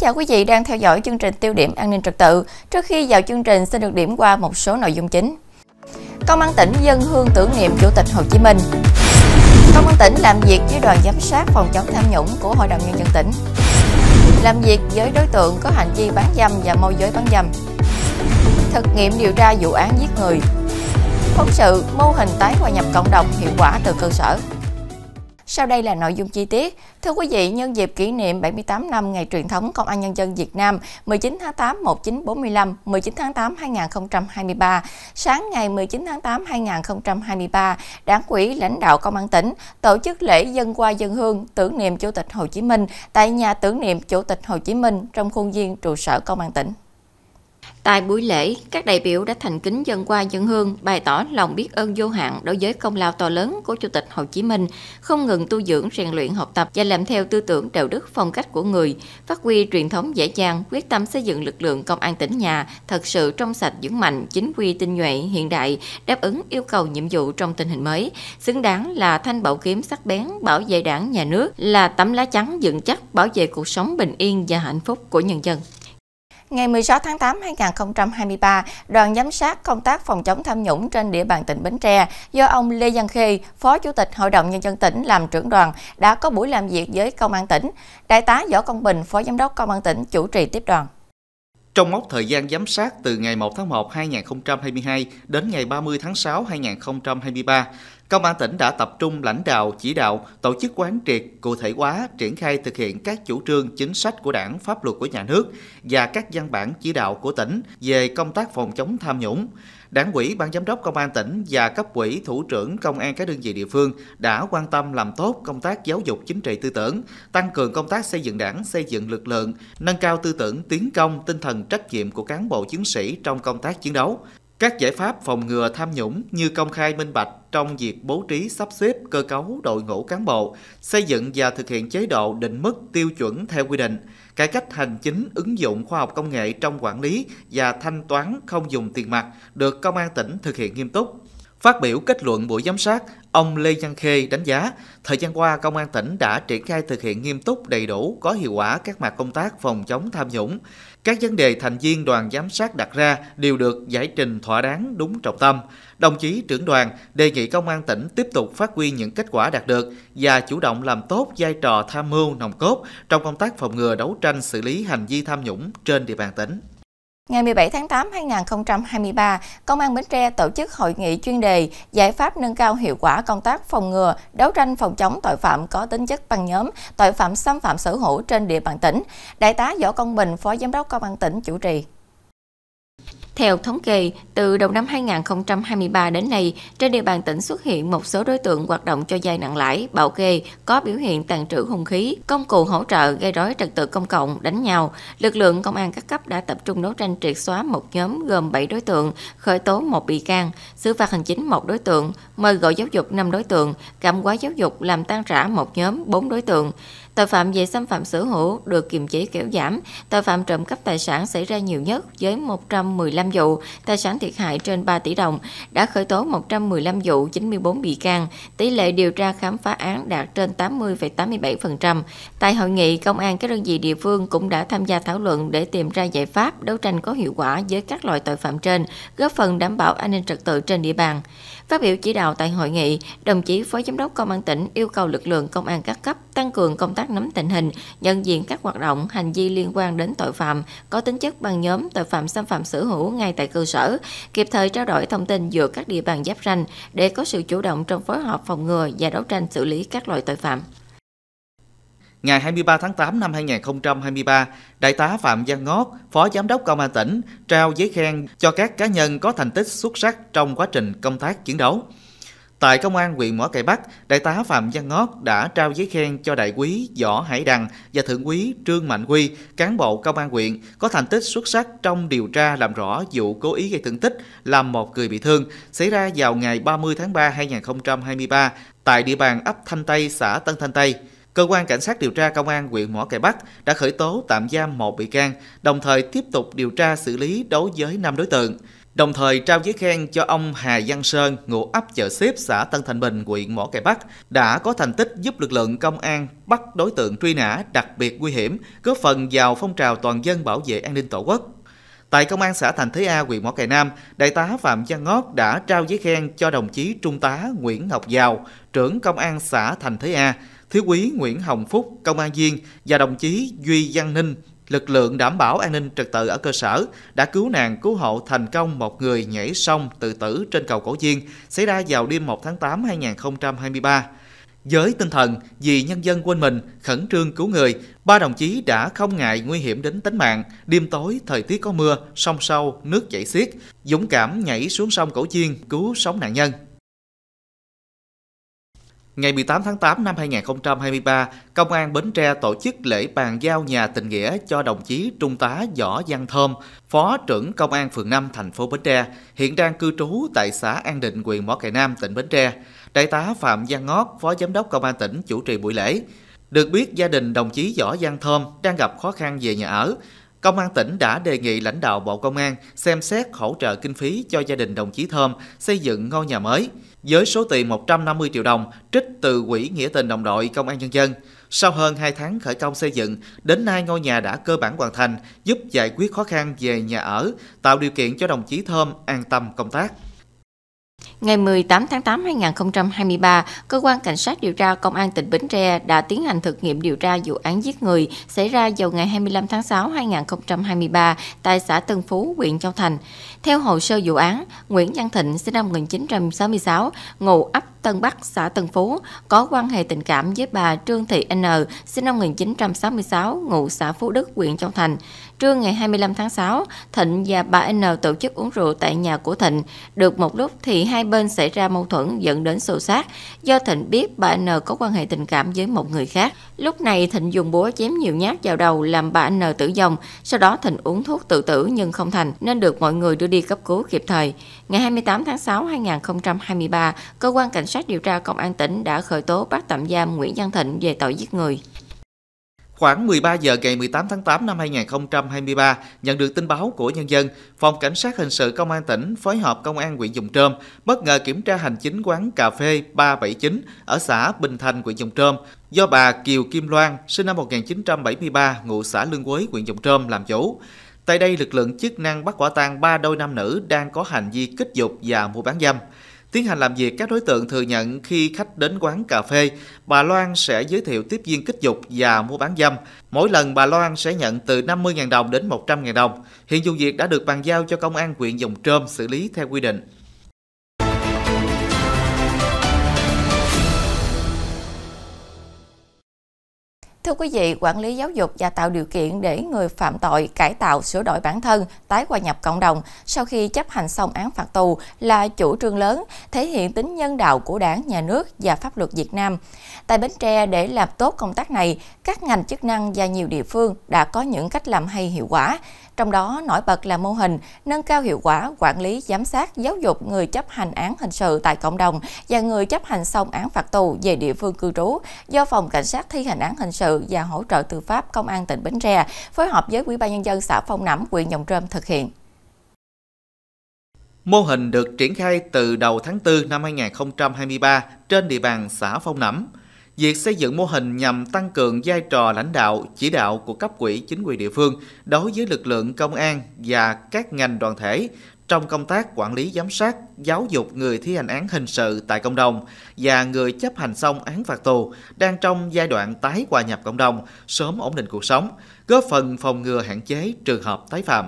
chào quý vị đang theo dõi chương trình tiêu điểm an ninh trật tự. Trước khi vào chương trình sẽ được điểm qua một số nội dung chính. Công an tỉnh dân hương tưởng niệm Chủ tịch Hồ Chí Minh. Công an tỉnh làm việc với đoàn giám sát phòng chống tham nhũng của Hội đồng Nhân dân tỉnh. Làm việc với đối tượng có hành vi bán dâm và môi giới bán dâm. Thực nghiệm điều tra vụ án giết người. Phóng sự mô hình tái hòa nhập cộng đồng hiệu quả từ cơ sở. Sau đây là nội dung chi tiết. Thưa quý vị, nhân dịp kỷ niệm 78 năm Ngày truyền thống Công an Nhân dân Việt Nam 19 tháng 8 1945, 19 tháng 8 2023, sáng ngày 19 tháng 8 2023, Đảng ủy lãnh đạo Công an tỉnh tổ chức lễ dân qua dân hương tưởng niệm Chủ tịch Hồ Chí Minh tại nhà tưởng niệm Chủ tịch Hồ Chí Minh trong khuôn viên trụ sở Công an tỉnh. Tại buổi lễ, các đại biểu đã thành kính dân qua dân hương, bày tỏ lòng biết ơn vô hạn đối với công lao to lớn của Chủ tịch Hồ Chí Minh, không ngừng tu dưỡng, rèn luyện học tập và làm theo tư tưởng đạo đức phong cách của người, phát huy truyền thống dễ dàng, quyết tâm xây dựng lực lượng công an tỉnh nhà thật sự trong sạch vững mạnh, chính quy tinh nhuệ, hiện đại, đáp ứng yêu cầu nhiệm vụ trong tình hình mới, xứng đáng là thanh bảo kiếm sắc bén bảo vệ đảng nhà nước, là tấm lá chắn vững chắc bảo vệ cuộc sống bình yên và hạnh phúc của nhân dân. Ngày 16 tháng 8 năm 2023, đoàn giám sát công tác phòng chống tham nhũng trên địa bàn tỉnh Bến Tre do ông Lê Văn Khê, Phó Chủ tịch Hội đồng Nhân dân tỉnh làm trưởng đoàn đã có buổi làm việc với Công an tỉnh. Đại tá Võ Công Bình, Phó Giám đốc Công an tỉnh chủ trì tiếp đoàn. Trong mốc thời gian giám sát từ ngày 1 tháng 1 2022 đến ngày 30 tháng 6 2023, Công an tỉnh đã tập trung lãnh đạo, chỉ đạo, tổ chức quán triệt, cụ thể hóa, triển khai thực hiện các chủ trương, chính sách của đảng, pháp luật của nhà nước và các văn bản chỉ đạo của tỉnh về công tác phòng chống tham nhũng. Đảng ủy, ban giám đốc công an tỉnh và cấp ủy thủ trưởng công an các đơn vị địa phương đã quan tâm làm tốt công tác giáo dục chính trị tư tưởng, tăng cường công tác xây dựng đảng, xây dựng lực lượng, nâng cao tư tưởng tiến công, tinh thần trách nhiệm của cán bộ chiến sĩ trong công tác chiến đấu. Các giải pháp phòng ngừa tham nhũng như công khai minh bạch, trong việc bố trí sắp xếp cơ cấu đội ngũ cán bộ, xây dựng và thực hiện chế độ định mức tiêu chuẩn theo quy định, cải cách hành chính ứng dụng khoa học công nghệ trong quản lý và thanh toán không dùng tiền mặt được công an tỉnh thực hiện nghiêm túc. Phát biểu kết luận buổi giám sát, Ông Lê Văn Khê đánh giá, thời gian qua công an tỉnh đã triển khai thực hiện nghiêm túc đầy đủ có hiệu quả các mặt công tác phòng chống tham nhũng. Các vấn đề thành viên đoàn giám sát đặt ra đều được giải trình thỏa đáng đúng trọng tâm. Đồng chí trưởng đoàn đề nghị công an tỉnh tiếp tục phát huy những kết quả đạt được và chủ động làm tốt vai trò tham mưu nòng cốt trong công tác phòng ngừa đấu tranh xử lý hành vi tham nhũng trên địa bàn tỉnh. Ngày 17 tháng 8 2023, Công an Bến Tre tổ chức hội nghị chuyên đề Giải pháp nâng cao hiệu quả công tác phòng ngừa, đấu tranh phòng chống tội phạm có tính chất băng nhóm, tội phạm xâm phạm sở hữu trên địa bàn tỉnh. Đại tá Võ Công Bình, Phó Giám đốc Công an tỉnh chủ trì. Theo thống kê, từ đầu năm 2023 đến nay, trên địa bàn tỉnh xuất hiện một số đối tượng hoạt động cho vay nặng lãi, bảo kê, có biểu hiện tàn trữ hung khí, công cụ hỗ trợ gây rối trật tự công cộng, đánh nhau. Lực lượng công an các cấp đã tập trung đấu tranh triệt xóa một nhóm gồm 7 đối tượng, khởi tố một bị can, xử phạt hành chính một đối tượng, mời gọi giáo dục 5 đối tượng, cảm hóa giáo dục làm tan rã một nhóm 4 đối tượng. Tội phạm về xâm phạm sở hữu được kiềm chế kéo giảm, tội phạm trộm cắp tài sản xảy ra nhiều nhất với 115 vụ, tài sản thiệt hại trên 3 tỷ đồng, đã khởi tố 115 vụ 94 bị can, tỷ lệ điều tra khám phá án đạt trên 80,87%. Tại hội nghị, công an các đơn vị địa phương cũng đã tham gia thảo luận để tìm ra giải pháp đấu tranh có hiệu quả với các loại tội phạm trên, góp phần đảm bảo an ninh trật tự trên địa bàn. Phát biểu chỉ đạo tại hội nghị, đồng chí Phó Giám đốc Công an tỉnh yêu cầu lực lượng công an các cấp tăng cường công tác nắm tình hình, nhận diện các hoạt động, hành vi liên quan đến tội phạm có tính chất băng nhóm, tội phạm xâm phạm sở hữu ngay tại cơ sở, kịp thời trao đổi thông tin giữa các địa bàn giáp ranh để có sự chủ động trong phối hợp phòng ngừa và đấu tranh xử lý các loại tội phạm. Ngày 23 tháng 8 năm 2023, Đại tá Phạm Văn Ngót, Phó Giám đốc Công an tỉnh, trao giấy khen cho các cá nhân có thành tích xuất sắc trong quá trình công tác chiến đấu. Tại Công an huyện Mỏ Cày Bắc, Đại tá Phạm Văn Ngót đã trao giấy khen cho Đại quý Võ Hải Đằng và Thượng quý Trương Mạnh Huy, cán bộ Công an huyện, có thành tích xuất sắc trong điều tra làm rõ vụ cố ý gây thương tích làm một người bị thương xảy ra vào ngày 30 tháng 3 2023 tại địa bàn ấp Thanh Tây, xã Tân Thanh Tây. Cơ quan Cảnh sát điều tra Công an huyện Mỏ Cày Bắc đã khởi tố tạm giam một bị can, đồng thời tiếp tục điều tra xử lý đối với 5 đối tượng. Đồng thời trao giấy khen cho ông Hà Văn Sơn, ngụ ấp chợ xếp xã Tân Thành Bình, huyện Mỏ Cày Bắc, đã có thành tích giúp lực lượng công an bắt đối tượng truy nã đặc biệt nguy hiểm, góp phần vào phong trào toàn dân bảo vệ an ninh tổ quốc. Tại Công an xã Thành Thế A, huyện Mỏ Cày Nam, Đại tá Phạm Văn Ngót đã trao giấy khen cho đồng chí Trung tá Nguyễn Ngọc Giàu, trưởng Công an xã Thành Thế A, Thiếu úy Nguyễn Hồng Phúc, Công an viên và đồng chí Duy Văn Ninh, lực lượng đảm bảo an ninh trật tự ở cơ sở đã cứu nạn cứu hộ thành công một người nhảy sông tự tử trên cầu Cổ diên xảy ra vào đêm 1 tháng 8 2023. Với tinh thần vì nhân dân quên mình, khẩn trương cứu người, ba đồng chí đã không ngại nguy hiểm đến tính mạng. Đêm tối, thời tiết có mưa, sông sâu, nước chảy xiết, dũng cảm nhảy xuống sông Cổ Chiên cứu sống nạn nhân. Ngày 18 tháng 8 năm 2023, Công an Bến Tre tổ chức lễ bàn giao nhà tình nghĩa cho đồng chí Trung tá Võ Văn Thơm, Phó trưởng Công an phường 5 thành phố Bến Tre, hiện đang cư trú tại xã An Định, huyện Mỏ Cày Nam, tỉnh Bến Tre. Đại tá Phạm Văn Ngót, Phó Giám đốc Công an tỉnh chủ trì buổi lễ. Được biết, gia đình đồng chí Võ Văn Thơm đang gặp khó khăn về nhà ở. Công an tỉnh đã đề nghị lãnh đạo Bộ Công an xem xét hỗ trợ kinh phí cho gia đình đồng chí Thơm xây dựng ngôi nhà mới với số tiền 150 triệu đồng trích từ Quỹ Nghĩa tình Đồng đội Công an Nhân dân. Sau hơn 2 tháng khởi công xây dựng, đến nay ngôi nhà đã cơ bản hoàn thành, giúp giải quyết khó khăn về nhà ở, tạo điều kiện cho đồng chí Thơm an tâm công tác. Ngày 18 tháng 8 2023, cơ quan cảnh sát điều tra công an tỉnh Bến Tre đã tiến hành thực nghiệm điều tra vụ án giết người xảy ra vào ngày 25 tháng 6 2023 tại xã Tân Phú, huyện Châu Thành. Theo hồ sơ vụ án, Nguyễn Văn Thịnh sinh năm 1966, ngụ ấp Tân Bắc, xã Tân Phú, có quan hệ tình cảm với bà Trương Thị N, sinh năm 1966, ngụ xã Phú Đức, huyện Châu Thành. Trưa ngày 25 tháng 6, Thịnh và bà N tổ chức uống rượu tại nhà của Thịnh. Được một lúc thì hai bên xảy ra mâu thuẫn dẫn đến xô sát. Do Thịnh biết bà N có quan hệ tình cảm với một người khác. Lúc này Thịnh dùng búa chém nhiều nhát vào đầu làm bà N tử vong. Sau đó Thịnh uống thuốc tự tử nhưng không thành nên được mọi người đưa đi cấp cứu kịp thời. Ngày 28 tháng 6 2023, cơ quan cảnh sát điều tra công an tỉnh đã khởi tố bắt tạm giam Nguyễn Văn Thịnh về tội giết người. Khoảng 13 giờ ngày 18 tháng 8 năm 2023, nhận được tin báo của nhân dân, Phòng Cảnh sát Hình sự Công an tỉnh phối hợp Công an huyện Dùng Trơm bất ngờ kiểm tra hành chính quán cà phê 379 ở xã Bình Thành, huyện Dùng Trơm do bà Kiều Kim Loan, sinh năm 1973, ngụ xã Lương Quế, huyện Dùng Trơm làm chủ. Tại đây, lực lượng chức năng bắt quả tang ba đôi nam nữ đang có hành vi kích dục và mua bán dâm. Tiến hành làm việc, các đối tượng thừa nhận khi khách đến quán cà phê, bà Loan sẽ giới thiệu tiếp viên kích dục và mua bán dâm. Mỗi lần bà Loan sẽ nhận từ 50.000 đồng đến 100.000 đồng. Hiện vụ việc đã được bàn giao cho công an huyện Dòng Trơm xử lý theo quy định. Thưa quý vị, quản lý giáo dục và tạo điều kiện để người phạm tội cải tạo, sửa đổi bản thân, tái hòa nhập cộng đồng sau khi chấp hành xong án phạt tù là chủ trương lớn, thể hiện tính nhân đạo của đảng, nhà nước và pháp luật Việt Nam. Tại Bến Tre, để làm tốt công tác này, các ngành chức năng và nhiều địa phương đã có những cách làm hay hiệu quả, trong đó nổi bật là mô hình nâng cao hiệu quả quản lý giám sát giáo dục người chấp hành án hình sự tại cộng đồng và người chấp hành xong án phạt tù về địa phương cư trú do Phòng Cảnh sát thi hành án hình sự và hỗ trợ tư pháp Công an tỉnh Bến Tre phối hợp với Ủy ban Nhân dân xã Phong Nẫm huyện Dòng Trơm thực hiện. Mô hình được triển khai từ đầu tháng 4 năm 2023 trên địa bàn xã Phong Nẫm việc xây dựng mô hình nhằm tăng cường vai trò lãnh đạo, chỉ đạo của cấp quỹ chính quyền địa phương đối với lực lượng công an và các ngành đoàn thể trong công tác quản lý giám sát, giáo dục người thi hành án hình sự tại cộng đồng và người chấp hành xong án phạt tù đang trong giai đoạn tái hòa nhập cộng đồng, sớm ổn định cuộc sống, góp phần phòng ngừa hạn chế trường hợp tái phạm.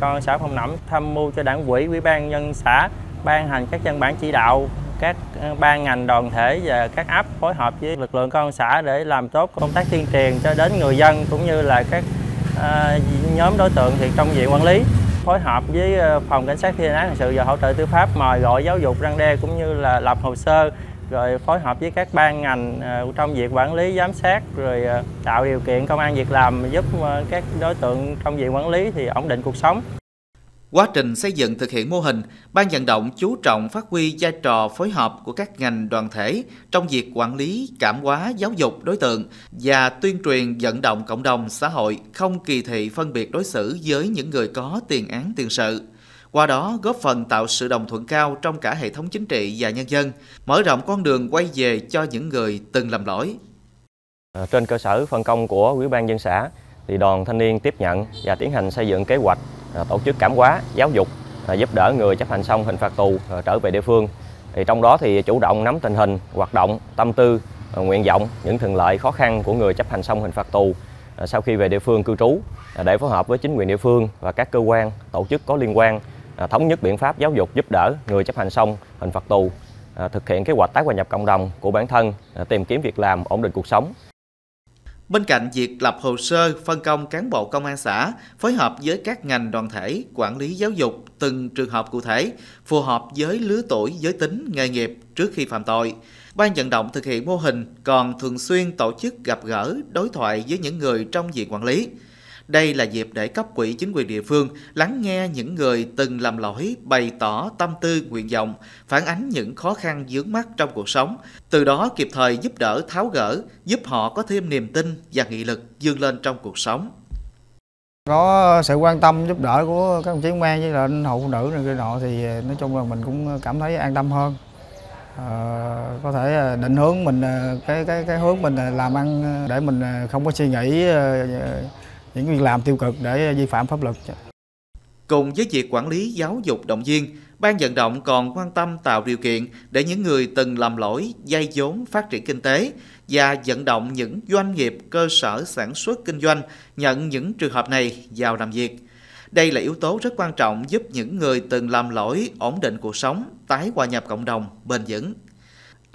Công an xã Phong Nẫm tham mưu cho đảng quỹ, ủy ban nhân xã ban hành các văn bản chỉ đạo các ờ, ban ngành đoàn thể và các ấp phối hợp với lực lượng công an xã để làm tốt công tác tuyên truyền cho đến người dân cũng như là các ờ, nhóm đối tượng thì trong diện quản lý phối hợp với ờ, phòng cảnh sát thi hành án hình sự và hỗ trợ tư pháp mời gọi giáo dục răng đe cũng như là lập hồ sơ rồi phối hợp với các ban ngành trong việc quản lý giám sát rồi tạo điều kiện công an việc làm giúp các đối tượng trong diện quản lý thì ổn định cuộc sống Quá trình xây dựng thực hiện mô hình, ban vận động chú trọng phát huy vai trò phối hợp của các ngành đoàn thể trong việc quản lý, cảm hóa giáo dục đối tượng và tuyên truyền vận động cộng đồng xã hội không kỳ thị phân biệt đối xử với những người có tiền án tiền sự. Qua đó góp phần tạo sự đồng thuận cao trong cả hệ thống chính trị và nhân dân, mở rộng con đường quay về cho những người từng làm lỗi. Trên cơ sở phân công của Ủy ban dân xã thì đoàn thanh niên tiếp nhận và tiến hành xây dựng kế hoạch à, tổ chức cảm hóa giáo dục à, giúp đỡ người chấp hành xong hình phạt tù à, trở về địa phương thì trong đó thì chủ động nắm tình hình hoạt động tâm tư nguyện vọng những thuận lợi khó khăn của người chấp hành xong hình phạt tù sau khi về địa phương cư trú để phối hợp với chính quyền địa phương và các cơ quan tổ chức có liên quan thống nhất biện pháp giáo dục giúp đỡ người chấp hành xong hình phạt tù thực hiện kế hoạch tái hòa nhập cộng đồng của bản thân tìm kiếm việc làm ổn định cuộc sống Bên cạnh việc lập hồ sơ, phân công cán bộ công an xã phối hợp với các ngành đoàn thể, quản lý giáo dục từng trường hợp cụ thể, phù hợp với lứa tuổi, giới tính, nghề nghiệp trước khi phạm tội. Ban vận động thực hiện mô hình còn thường xuyên tổ chức gặp gỡ, đối thoại với những người trong diện quản lý. Đây là dịp để cấp quỹ chính quyền địa phương lắng nghe những người từng làm lỗi, bày tỏ tâm tư nguyện vọng, phản ánh những khó khăn dướng mắt trong cuộc sống, từ đó kịp thời giúp đỡ tháo gỡ, giúp họ có thêm niềm tin và nghị lực vươn lên trong cuộc sống có sự quan tâm giúp đỡ của các đồng chí công an với là anh hậu phụ nữ này kia nọ thì nói chung là mình cũng cảm thấy an tâm hơn à, có thể định hướng mình ờ, cái cái cái hướng mình làm ăn ờ, để mình không có suy nghĩ những việc làm tiêu cực để vi phạm pháp luật. Cùng với việc quản lý giáo dục động viên, ban vận động còn quan tâm tạo điều kiện để những người từng làm lỗi dây vốn phát triển kinh tế và vận động những doanh nghiệp cơ sở sản xuất kinh doanh nhận những trường hợp này vào làm việc. Đây là yếu tố rất quan trọng giúp những người từng làm lỗi ổn định cuộc sống, tái hòa nhập cộng đồng bền vững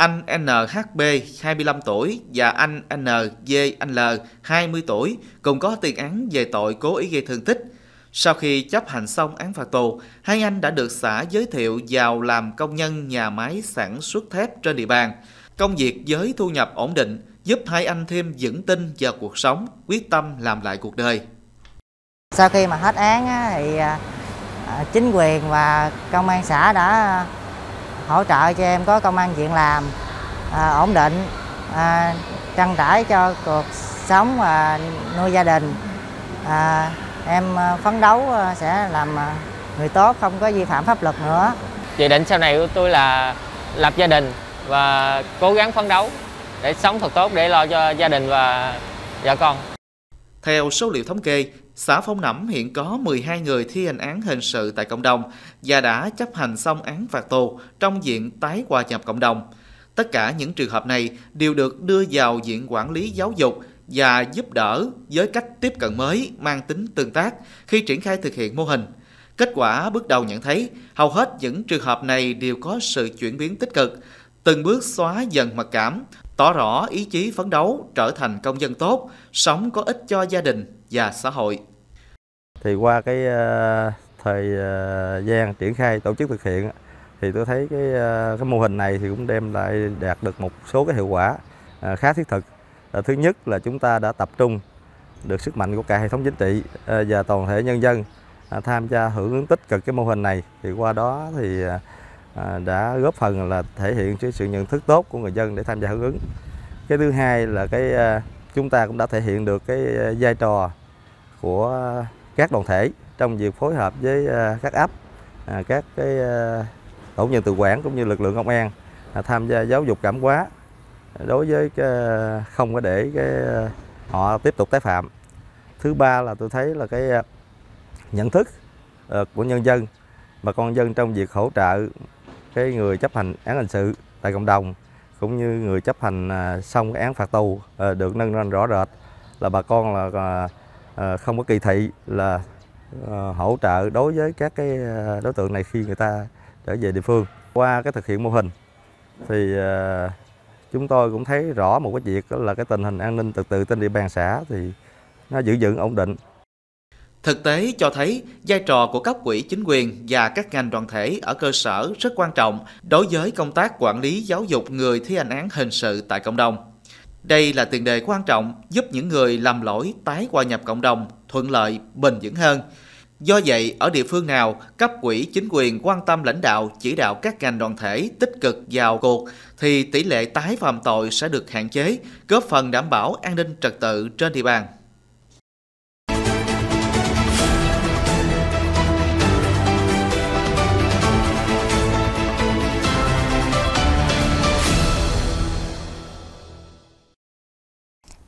anh NHB 25 tuổi và anh NVL 20 tuổi cùng có tiền án về tội cố ý gây thương tích. Sau khi chấp hành xong án phạt tù, hai anh đã được xã giới thiệu vào làm công nhân nhà máy sản xuất thép trên địa bàn. Công việc với thu nhập ổn định giúp hai anh thêm vững tin vào cuộc sống, quyết tâm làm lại cuộc đời. Sau khi mà hết án thì à, à, chính quyền và công an xã đã hỗ trợ cho em có công an việc làm à, ổn định à, trang trải cho cuộc sống và nuôi gia đình à, em à, phấn đấu à, sẽ làm à, người tốt không có vi phạm pháp luật nữa dự định sau này của tôi là lập gia đình và cố gắng phấn đấu để sống thật tốt để lo cho gia đình và vợ con theo số liệu thống kê xã Phong Nẫm hiện có 12 người thi hành án hình sự tại cộng đồng và đã chấp hành xong án phạt tù trong diện tái hòa nhập cộng đồng. Tất cả những trường hợp này đều được đưa vào diện quản lý giáo dục và giúp đỡ với cách tiếp cận mới mang tính tương tác khi triển khai thực hiện mô hình. Kết quả bước đầu nhận thấy, hầu hết những trường hợp này đều có sự chuyển biến tích cực, từng bước xóa dần mặc cảm, tỏ rõ ý chí phấn đấu trở thành công dân tốt, sống có ích cho gia đình và xã hội. Thì qua cái ờ, thời ờ, gian triển khai tổ chức thực hiện thì tôi thấy cái ờ, cái mô hình này thì cũng đem lại đạt được một số cái hiệu quả khá thiết thực. Thứ nhất là chúng ta đã tập trung được sức mạnh của cả hệ thống chính trị và toàn thể nhân dân tham gia hưởng ứng tích cực cái mô hình này thì qua đó thì đã góp phần là thể hiện cái sự nhận thức tốt của người dân để tham gia hưởng ứng. Cái thứ hai là cái chúng ta cũng đã thể hiện được cái vai trò của các đoàn thể trong việc phối hợp với à, các ấp, à, các cái à, tổ nhân tự quản cũng như lực lượng công an tham gia giáo dục cảm hóa đối với không có để cái họ tiếp tục tái phạm. Thứ ba là tôi thấy là cái nhận thức của nhân dân bà con dân trong việc hỗ trợ cái người chấp hành án hình sự tại cộng đồng cũng như người chấp hành xong cái án phạt tù được nâng lên rõ rệt là bà con là Ờ, không có kỳ thị là ờ, hỗ trợ đối với các cái ờ, đối tượng này khi người ta trở về địa phương. Qua cái thực hiện mô hình thì chúng tôi cũng thấy rõ một cái việc là cái tình hình an ninh từ từ trên địa bàn xã thì nó giữ vững ổn định. Thực tế cho thấy vai trò của cấp quỹ chính quyền và các ngành đoàn thể ở cơ sở rất quan trọng đối với công tác quản lý giáo dục người thi hành án hình sự tại cộng đồng. Đây là tiền đề quan trọng giúp những người làm lỗi tái hòa nhập cộng đồng thuận lợi, bền vững hơn. Do vậy, ở địa phương nào, cấp quỹ chính quyền quan tâm lãnh đạo, chỉ đạo các ngành đoàn thể tích cực vào cuộc, thì tỷ lệ tái phạm tội sẽ được hạn chế, góp phần đảm bảo an ninh trật tự trên địa bàn.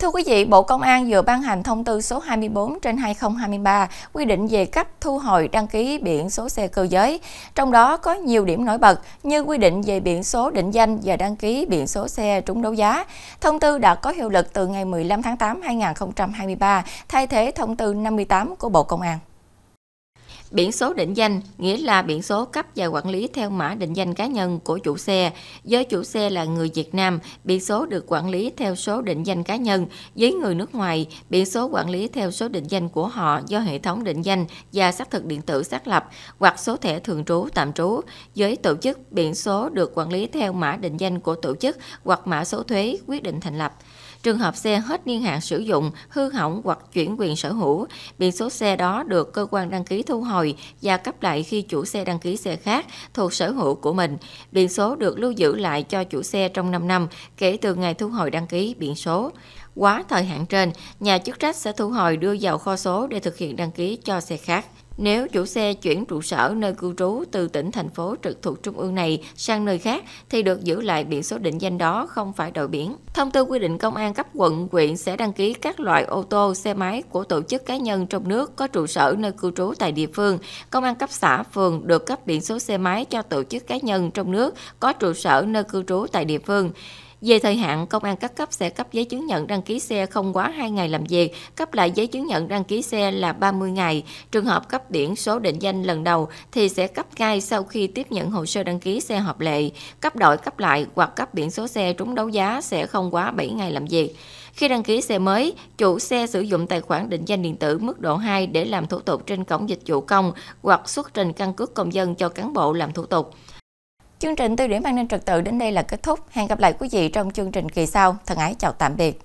Thưa quý vị, Bộ Công an vừa ban hành thông tư số 24 trên 2023 quy định về cấp thu hồi đăng ký biển số xe cơ giới. Trong đó có nhiều điểm nổi bật như quy định về biển số định danh và đăng ký biển số xe trúng đấu giá. Thông tư đã có hiệu lực từ ngày 15 tháng 8 2023 thay thế thông tư 58 của Bộ Công an. Biển số định danh nghĩa là biển số cấp và quản lý theo mã định danh cá nhân của chủ xe. Với chủ xe là người Việt Nam, biển số được quản lý theo số định danh cá nhân. Với người nước ngoài, biển số quản lý theo số định danh của họ do hệ thống định danh và xác thực điện tử xác lập hoặc số thẻ thường trú tạm trú. Với tổ chức, biển số được quản lý theo mã định danh của tổ chức hoặc mã số thuế quyết định thành lập. Trường hợp xe hết niên hạn sử dụng, hư hỏng hoặc chuyển quyền sở hữu, biển số xe đó được cơ quan đăng ký thu hồi và cấp lại khi chủ xe đăng ký xe khác thuộc sở hữu của mình. Biển số được lưu giữ lại cho chủ xe trong 5 năm kể từ ngày thu hồi đăng ký biển số. Quá thời hạn trên, nhà chức trách sẽ thu hồi đưa vào kho số để thực hiện đăng ký cho xe khác. Nếu chủ xe chuyển trụ sở nơi cư trú từ tỉnh thành phố trực thuộc trung ương này sang nơi khác thì được giữ lại biển số định danh đó không phải đổi biển. Thông tư quy định công an cấp quận, huyện sẽ đăng ký các loại ô tô, xe máy của tổ chức cá nhân trong nước có trụ sở nơi cư trú tại địa phương. Công an cấp xã, phường được cấp biển số xe máy cho tổ chức cá nhân trong nước có trụ sở nơi cư trú tại địa phương. Về thời hạn, công an các cấp sẽ cấp giấy chứng nhận đăng ký xe không quá 2 ngày làm việc, cấp lại giấy chứng nhận đăng ký xe là 30 ngày. Trường hợp cấp biển số định danh lần đầu thì sẽ cấp ngay sau khi tiếp nhận hồ sơ đăng ký xe hợp lệ. Cấp đổi cấp lại hoặc cấp biển số xe trúng đấu giá sẽ không quá 7 ngày làm việc. Khi đăng ký xe mới, chủ xe sử dụng tài khoản định danh điện tử mức độ 2 để làm thủ tục trên cổng dịch vụ công hoặc xuất trình căn cước công dân cho cán bộ làm thủ tục. Chương trình Tư điểm an ninh trật tự đến đây là kết thúc. Hẹn gặp lại quý vị trong chương trình kỳ sau. Thân ái chào tạm biệt.